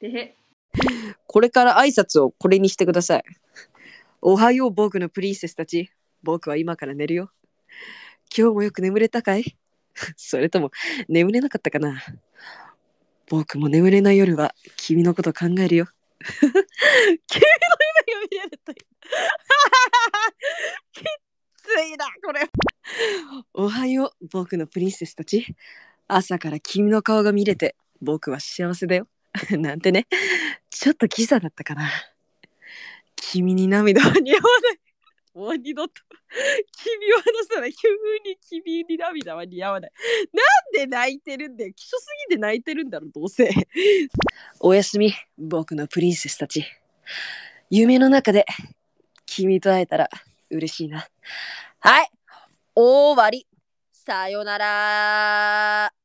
で、これから挨拶をこれにしてください。おはよう、僕のプリンセスたち。僕は今から寝るよ。今日もよく眠れたかい それとも眠れなかったかな僕も眠れない夜は君のこと考えるよ。君の夢が見れるとい きついな、これ。おはよう、僕のプリンセスたち。朝から君の顔が見れて僕は幸せだよ。なんてね。ちょっとキザだったかな。君に涙は似合わない。もう二度と。君を話すなら急に君に涙は似合わない。なんで泣いてるんだよ。基礎すぎて泣いてるんだろ、どうせ。おやすみ、僕のプリンセスたち。夢の中で君と会えたら嬉しいな。はい。終わり。さよなら。